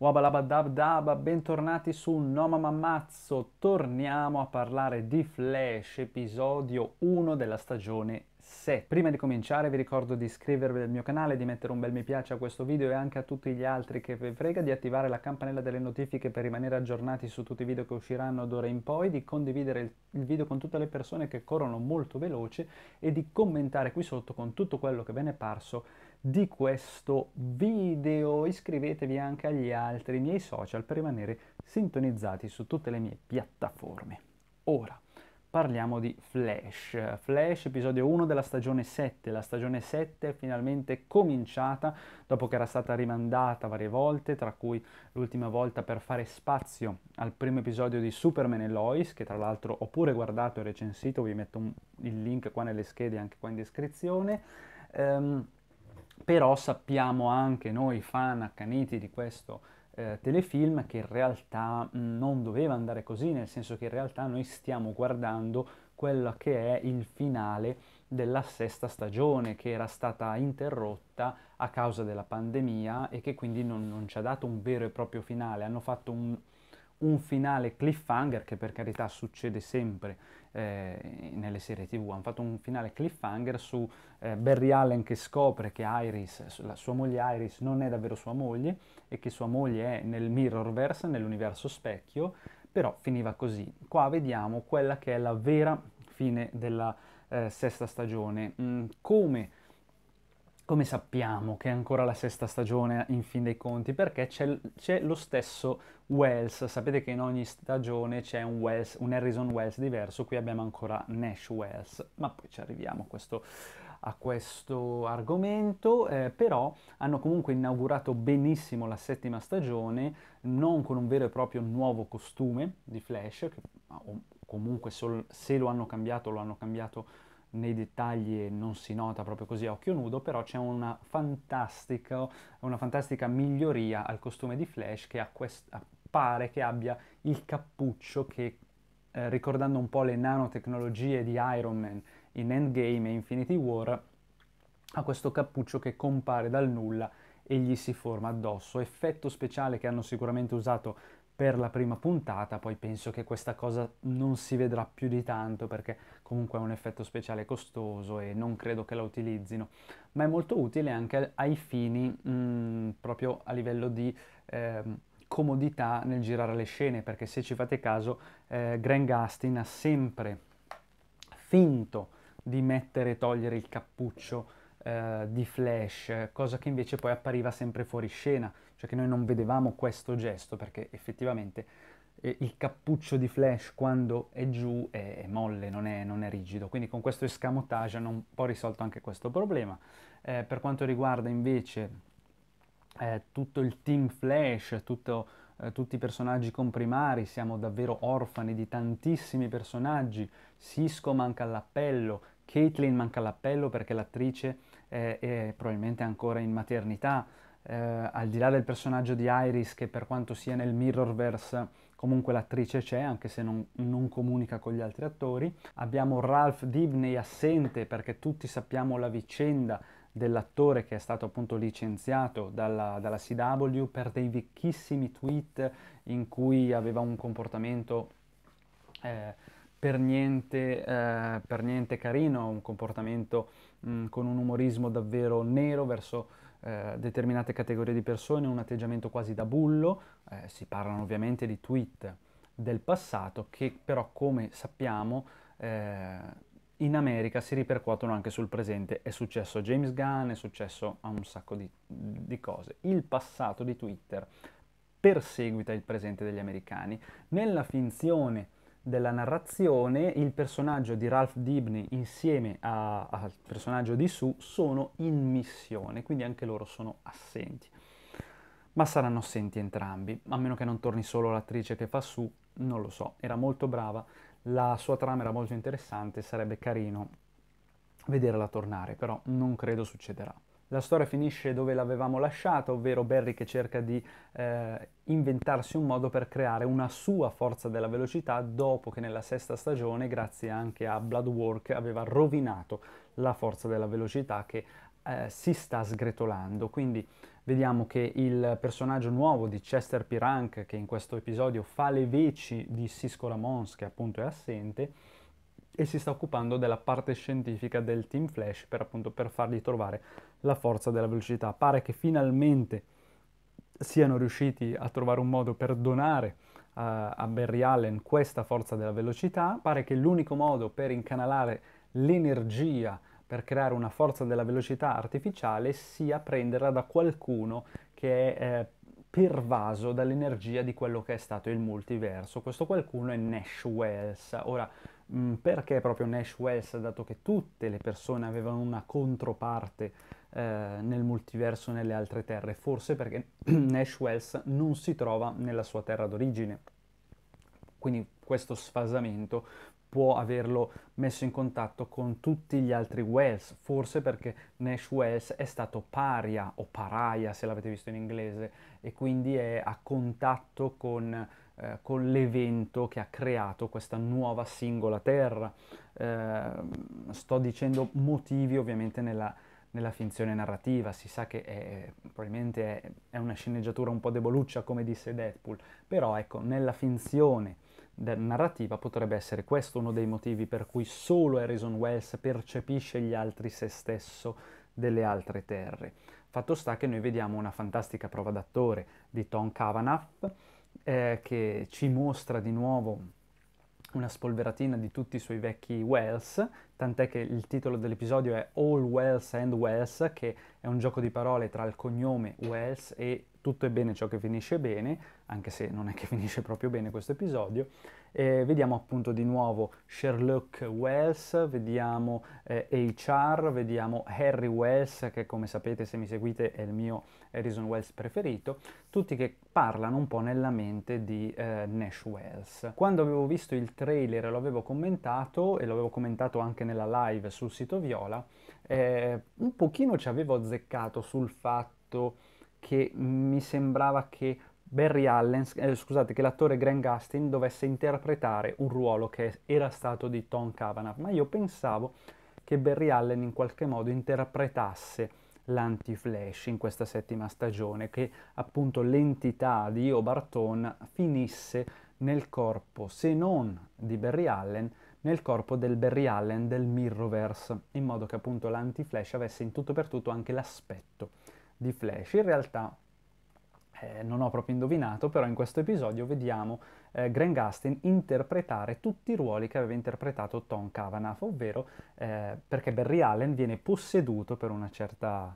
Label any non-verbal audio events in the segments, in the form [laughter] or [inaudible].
Wabalabadabdaba, bentornati su Noma Mammazzo, torniamo a parlare di Flash, episodio 1 della stagione 6. Prima di cominciare vi ricordo di iscrivervi al mio canale, di mettere un bel mi piace a questo video e anche a tutti gli altri che vi frega, di attivare la campanella delle notifiche per rimanere aggiornati su tutti i video che usciranno d'ora in poi, di condividere il video con tutte le persone che corrono molto veloce e di commentare qui sotto con tutto quello che ve ne è parso di questo video. Iscrivetevi anche agli altri miei social per rimanere sintonizzati su tutte le mie piattaforme. Ora parliamo di Flash. Flash, episodio 1 della stagione 7. La stagione 7 è finalmente cominciata dopo che era stata rimandata varie volte, tra cui l'ultima volta per fare spazio al primo episodio di Superman e Lois, che tra l'altro ho pure guardato e recensito, vi metto un, il link qua nelle schede, e anche qua in descrizione. Um, però sappiamo anche noi fan accaniti di questo eh, telefilm che in realtà mm, non doveva andare così, nel senso che in realtà noi stiamo guardando quello che è il finale della sesta stagione che era stata interrotta a causa della pandemia e che quindi non, non ci ha dato un vero e proprio finale, hanno fatto un, un finale cliffhanger, che per carità succede sempre eh, nelle serie tv, hanno fatto un finale cliffhanger su eh, Barry Allen che scopre che Iris, la sua moglie Iris, non è davvero sua moglie e che sua moglie è nel Mirrorverse, nell'universo specchio, però finiva così. Qua vediamo quella che è la vera fine della eh, sesta stagione, mm, come come sappiamo che è ancora la sesta stagione in fin dei conti? Perché c'è, c'è lo stesso Wells, sapete che in ogni stagione c'è un, Wells, un Harrison Wells diverso, qui abbiamo ancora Nash Wells, ma poi ci arriviamo a questo, a questo argomento, eh, però hanno comunque inaugurato benissimo la settima stagione, non con un vero e proprio nuovo costume di Flash, che, o comunque sol- se lo hanno cambiato lo hanno cambiato nei dettagli non si nota proprio così a occhio nudo, però c'è una, fantastica, una fantastica, miglioria al costume di Flash che pare che abbia il cappuccio che, eh, ricordando un po' le nanotecnologie di Iron Man in Endgame e Infinity War, ha questo cappuccio che compare dal nulla e gli si forma addosso. Effetto speciale che hanno sicuramente usato per la prima puntata, poi penso che questa cosa non si vedrà più di tanto perché comunque è un effetto speciale costoso e non credo che la utilizzino, ma è molto utile anche ai fini mh, mm, proprio a livello di eh, comodità nel girare le scene, perché se ci fate caso eh, Grant Gustin ha sempre finto di mettere e togliere il cappuccio eh, di flash, cosa che invece poi appariva sempre fuori scena, cioè che noi non vedevamo questo gesto perché effettivamente eh, il cappuccio di flash quando è giù è, è molle, non è, non è, rigido, quindi con questo escamotage hanno un po' risolto anche questo problema. Eh, per quanto riguarda invece eh, tutto il team flash, tutto eh, tutti i personaggi comprimari, siamo davvero orfani di tantissimi personaggi. Cisco manca all'appello, Caitlyn manca all'appello perché l'attrice eh, e probabilmente ancora in maternità, eh, al di là del personaggio di Iris che per quanto sia nel Mirrorverse comunque l'attrice c'è anche se non, non comunica con gli altri attori, abbiamo Ralph Dibney assente perché tutti sappiamo la vicenda dell'attore che è stato appunto licenziato dalla, dalla, CW per dei vecchissimi tweet in cui aveva un comportamento eh, per niente, eh, per niente carino, un comportamento mh, mm, con un umorismo davvero nero verso eh, determinate categorie di persone, un atteggiamento quasi da bullo, eh, si parlano ovviamente di tweet del passato che però come sappiamo eh, in America si ripercuotono anche sul presente, è successo a James Gunn, è successo a un sacco di, di cose. Il passato di Twitter perseguita il presente degli americani nella finzione della narrazione, il personaggio di Ralph Dibney insieme al personaggio di Sue sono in missione, quindi anche loro sono assenti. Ma saranno assenti entrambi, a meno che non torni solo l'attrice che fa Sue, non lo so, era molto brava, la sua trama era molto interessante, sarebbe carino vederla tornare, però non credo succederà. La storia finisce dove l'avevamo lasciata, ovvero Barry che cerca di eh, inventarsi un modo per creare una sua forza della velocità dopo che nella sesta stagione, grazie anche a Bloodwork, aveva rovinato la forza della velocità che eh, si sta sgretolando. Quindi vediamo che il personaggio nuovo di Chester Pirank, che in questo episodio fa le veci di Cisco Ramons, che appunto è assente, e si sta occupando della parte scientifica del Team Flash per appunto per fargli trovare la forza della velocità. Pare che finalmente siano riusciti a trovare un modo per donare uh, a Barry Allen questa forza della velocità, pare che l'unico modo per incanalare l'energia per creare una forza della velocità artificiale sia prenderla da qualcuno che è eh, pervaso dall'energia di quello che è stato il multiverso. Questo qualcuno è Nash Wells. Ora, Mm, perché proprio Nash Wells, dato che tutte le persone avevano una controparte eh, nel multiverso nelle altre terre? Forse perché [clears throat] Nash Wells non si trova nella sua terra d'origine. Quindi questo sfasamento può averlo messo in contatto con tutti gli altri Wells, forse perché Nash Wells è stato paria o paraia, se l'avete visto in inglese, e quindi è a contatto con eh, con l'evento che ha creato questa nuova singola terra. Eh, sto dicendo motivi ovviamente nella, nella finzione narrativa, si sa che è, probabilmente è, è, una sceneggiatura un po' deboluccia come disse Deadpool, però ecco, nella finzione narrativa potrebbe essere questo uno dei motivi per cui solo Harrison Wells percepisce gli altri se stesso delle altre terre. Fatto sta che noi vediamo una fantastica prova d'attore di Tom Cavanaugh, eh, che ci mostra di nuovo una spolveratina di tutti i suoi vecchi Wells, tant'è che il titolo dell'episodio è All Wells and Wells, che è un gioco di parole tra il cognome Wells e tutto è bene ciò che finisce bene, anche se non è che finisce proprio bene questo episodio. E vediamo appunto di nuovo Sherlock Wells, vediamo eh, HR, vediamo Harry Wells, che come sapete se mi seguite è il mio Harrison Wells preferito, tutti che parlano un po' nella mente di eh, Nash Wells. Quando avevo visto il trailer e l'avevo commentato, e l'avevo commentato anche nella live sul sito Viola, eh, un pochino ci avevo azzeccato sul fatto che mi sembrava che Barry Allen, eh, scusate, che l'attore Grant Gustin dovesse interpretare un ruolo che era stato di Tom Cavanaugh, ma io pensavo che Barry Allen in qualche modo interpretasse l'anti-flash in questa settima stagione, che appunto l'entità di Io Barton finisse nel corpo, se non di Barry Allen, nel corpo del Barry Allen del Mirrorverse, in modo che appunto l'anti-flash avesse in tutto per tutto anche l'aspetto di Flash. In realtà eh, non ho proprio indovinato, però in questo episodio vediamo eh, Graham Gustin interpretare tutti i ruoli che aveva interpretato Tom Cavanaugh, ovvero eh, perché Barry Allen viene posseduto per, certa,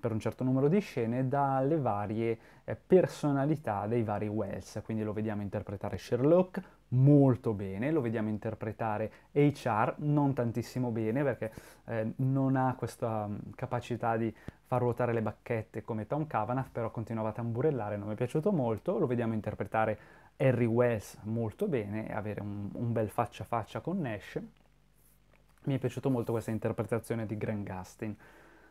per, un certo numero di scene dalle varie eh, personalità dei vari Wells, quindi lo vediamo interpretare Sherlock molto bene, lo vediamo interpretare HR non tantissimo bene perché eh, non ha questa mm, capacità di far ruotare le bacchette come Tom Cavanaugh, però continuava a tamburellare, non mi è piaciuto molto, lo vediamo interpretare Harry Wells molto bene, e avere un, un bel faccia a faccia con Nash. Mi è piaciuta molto questa interpretazione di Grant Gustin.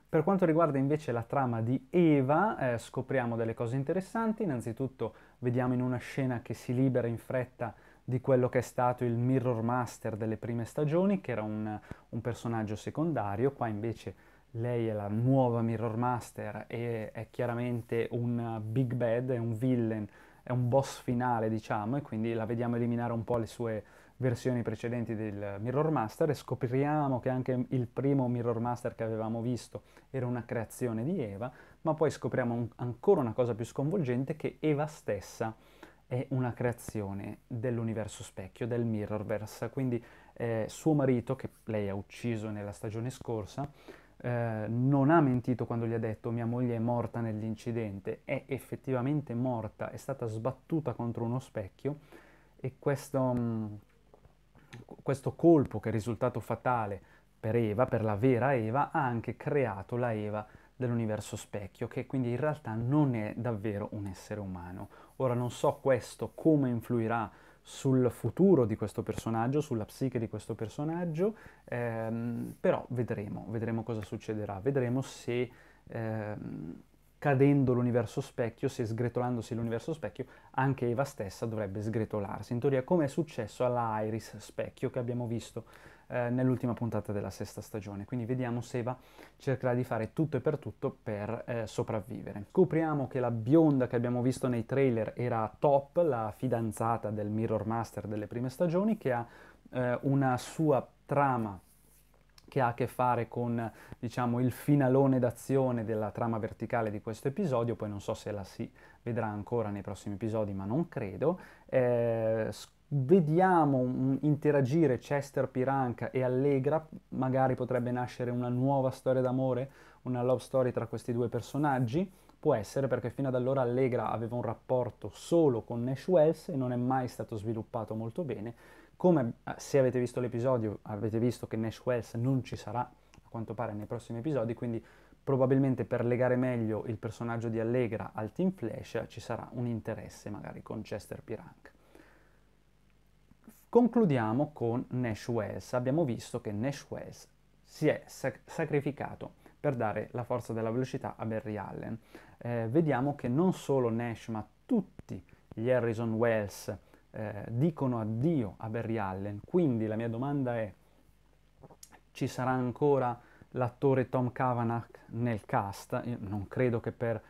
Per quanto riguarda invece la trama di Eva, eh, scopriamo delle cose interessanti. Innanzitutto vediamo in una scena che si libera in fretta di quello che è stato il Mirror Master delle prime stagioni, che era un, un personaggio secondario. Qua invece lei è la nuova Mirror Master e è chiaramente un big bad, è un villain, è un boss finale diciamo e quindi la vediamo eliminare un po' le sue versioni precedenti del Mirror Master e scopriamo che anche il primo Mirror Master che avevamo visto era una creazione di Eva, ma poi scopriamo un, ancora una cosa più sconvolgente che Eva stessa è una creazione dell'universo specchio, del Mirrorverse, quindi eh, suo marito, che lei ha ucciso nella stagione scorsa, eh, non ha mentito quando gli ha detto mia moglie è morta nell'incidente, è effettivamente morta, è stata sbattuta contro uno specchio e questo, mm, questo colpo che è risultato fatale per Eva, per la vera Eva, ha anche creato la Eva dell'universo specchio, che quindi in realtà non è davvero un essere umano. Ora non so questo come influirà sul futuro di questo personaggio, sulla psiche di questo personaggio, ehm, però vedremo, vedremo cosa succederà, vedremo se ehm, cadendo l'universo specchio, se sgretolandosi l'universo specchio, anche Eva stessa dovrebbe sgretolarsi, in teoria come è successo alla Iris specchio che abbiamo visto eh, nell'ultima puntata della sesta stagione. Quindi vediamo se Eva cercherà di fare tutto e per tutto per eh, sopravvivere. Scopriamo che la bionda che abbiamo visto nei trailer era Top, la fidanzata del Mirror Master delle prime stagioni, che ha eh, una sua trama che ha a che fare con diciamo, il finalone d'azione della trama verticale di questo episodio, poi non so se la si vedrà ancora nei prossimi episodi, ma non credo. Eh, vediamo interagire Chester Piranca e Allegra, magari potrebbe nascere una nuova storia d'amore, una love story tra questi due personaggi. Può essere perché fino ad allora Allegra aveva un rapporto solo con Nash Wells e non è mai stato sviluppato molto bene. Come eh, se avete visto l'episodio, avete visto che Nash Wells non ci sarà a quanto pare nei prossimi episodi, quindi probabilmente per legare meglio il personaggio di Allegra al Team Flash ci sarà un interesse magari con Chester Pirank. Concludiamo con Nash Wells. Abbiamo visto che Nash Wells si è sac- sacrificato per dare la forza della velocità a Barry Allen. Eh, vediamo che non solo Nash, ma tutti gli Harrison Wells eh, dicono addio a Barry Allen. Quindi la mia domanda è: ci sarà ancora l'attore Tom Kavanagh nel cast? Io non credo che per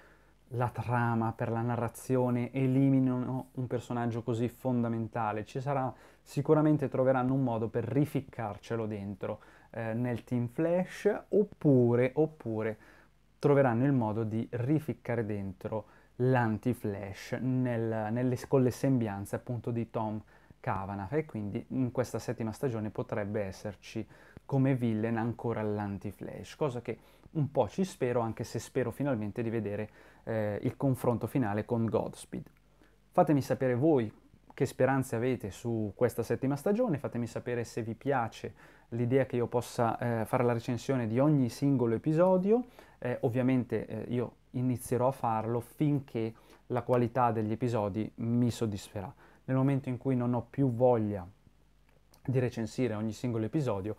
la trama, per la narrazione, eliminano un personaggio così fondamentale. Ci sarà, sicuramente troveranno un modo per rificcarcelo dentro eh, nel Team Flash, oppure, oppure troveranno il modo di rificcare dentro l'anti-Flash nel, con le sembianze appunto di Tom Kavanagh e quindi in questa settima stagione potrebbe esserci come villain ancora l'anti-Flash, cosa che un po' ci spero, anche se spero finalmente di vedere eh, il confronto finale con Godspeed. Fatemi sapere voi che speranze avete su questa settima stagione, fatemi sapere se vi piace l'idea che io possa eh, fare la recensione di ogni singolo episodio, eh, ovviamente eh, io inizierò a farlo finché la qualità degli episodi mi soddisferà. Nel momento in cui non ho più voglia di recensire ogni singolo episodio,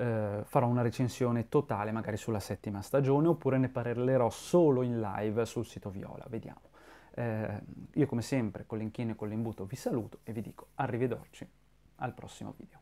eh, farò una recensione totale magari sulla settima stagione oppure ne parlerò solo in live sul sito Viola, vediamo. Eh, io come sempre con l'inchino e con l'imbuto vi saluto e vi dico arrivederci al prossimo video.